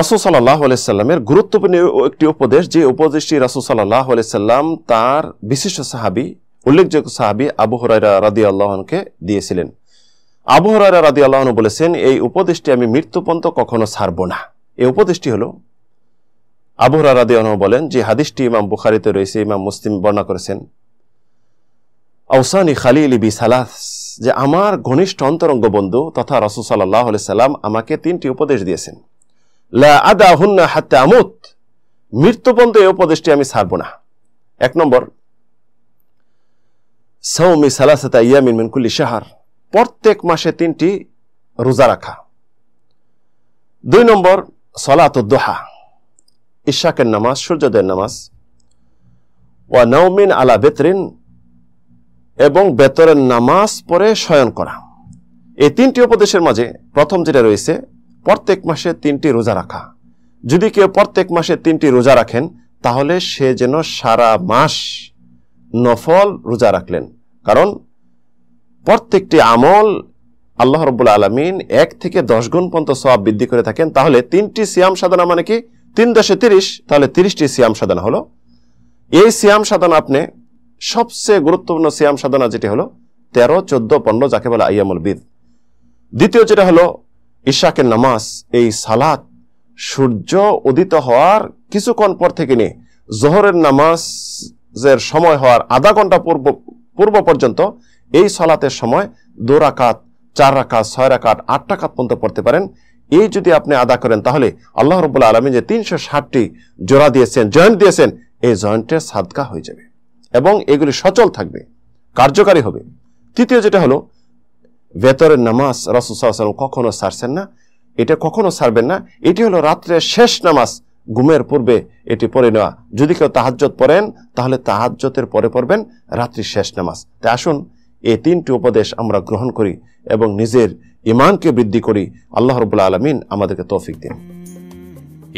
রাসুল সাল্লাহ আলাইসাল্লামের গুরুত্বপূর্ণ একটি উপদেশ যে উপদেশটি রাসুল সাল্লাহ আলাইসাল্লাম তার বিশিষ্ট সাহাবি উল্লেখযোগ্য সাহাবি আবু হরাইরা রাদি আল্লাহনকে দিয়েছিলেন আবু হরাইরা রাদি আল্লাহন বলেছেন এই উপদেশটি আমি মৃত্যুপন্ত কখনো ছাড়ব না এই উপদেশটি হল আবু হরা রাদি আল্লাহ বলেন যে হাদিসটি ইমাম বুখারিতে রয়েছে ইমাম মুসলিম বর্ণনা করেছেন আউসানি খালি বি সালাস যে আমার ঘনিষ্ঠ অন্তরঙ্গ বন্ধু তথা রসুল সাল্লাহ সাল্লাম আমাকে তিনটি উপদেশ দিয়েছেন লা আদা হুন্না হাতে আমুত মৃত্যু এই উপদেশটি আমি ছাড়ব না এক নম্বর সৌমি সালাসাতা ইয়ামিন মিনকুল্লি শাহার প্রত্যেক মাসে তিনটি রোজা রাখা দুই নম্বর সলাতুদ্দোহা ইশাকের নামাজ সূর্যোদয়ের নামাজ ওয়া নৌমিন আলা বেতরিন এবং বেতরের নামাজ পরে শয়ন করা এই তিনটি উপদেশের মাঝে প্রথম যেটা রয়েছে প্রত্যেক মাসে তিনটি রোজা রাখা যদি কেউ প্রত্যেক মাসে তিনটি রোজা রাখেন তাহলে সে যেন সারা মাস নফল রোজা রাখলেন কারণ প্রত্যেকটি আমল আল্লাহ রব্বুল আলমিন এক থেকে দশ গুণ পর্যন্ত সব বৃদ্ধি করে থাকেন তাহলে তিনটি সিয়াম সাধনা মানে কি তিন দশে তিরিশ তাহলে তিরিশটি সিয়াম সাধনা হলো এই সিয়াম সাধনা আপনি সবচেয়ে গুরুত্বপূর্ণ সিয়াম সাধনা যেটি হলো তেরো চোদ্দ পনেরো যাকে বলে আইয়ামুল বিদ দ্বিতীয় যেটা হলো ইশাকের নামাজ এই সালাত সূর্য উদিত হওয়ার কিছুক্ষণ পর থেকে নিয়ে জোহরের নামাজের সময় হওয়ার আধা ঘন্টা পূর্ব পূর্ব পর্যন্ত এই সালাতের সময় দু রাকাত চার রাকাত ছয় রাকাত আট রাকাত পর্যন্ত পড়তে পারেন এই যদি আপনি আদা করেন তাহলে আল্লাহ রবুল্লা আলমী যে তিনশো ষাটটি জোড়া দিয়েছেন জয়েন্ট দিয়েছেন এই জয়েন্টের সাদকা হয়ে যাবে এবং এগুলি সচল থাকবে কার্যকারী হবে তৃতীয় যেটা হলো ভেতরের নামাজ রসুসাল্লাম কখনো সারছেন না এটা কখনো সারবেন না এটি হলো রাত্রের শেষ নামাজ ঘুমের পূর্বে এটি পড়ে নেওয়া যদি কেউ তাহাজ্যত পড়েন তাহলে তাহাজ্যতের পরে পড়বেন রাত্রির শেষ নামাজ তাই আসুন এই তিনটি উপদেশ আমরা গ্রহণ করি এবং নিজের ইমানকে বৃদ্ধি করি আল্লাহ রবুল্লা আলমিন আমাদেরকে তৌফিক দিন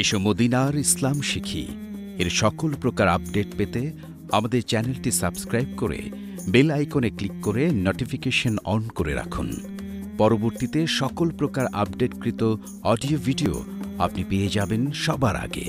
এসব মদিনার ইসলাম শিখি এর সকল প্রকার আপডেট পেতে আমাদের চ্যানেলটি সাবস্ক্রাইব করে বেল আইকনে ক্লিক করে নোটিফিকেশন অন করে রাখুন পরবর্তীতে সকল প্রকার আপডেটকৃত অডিও ভিডিও আপনি পেয়ে যাবেন সবার আগে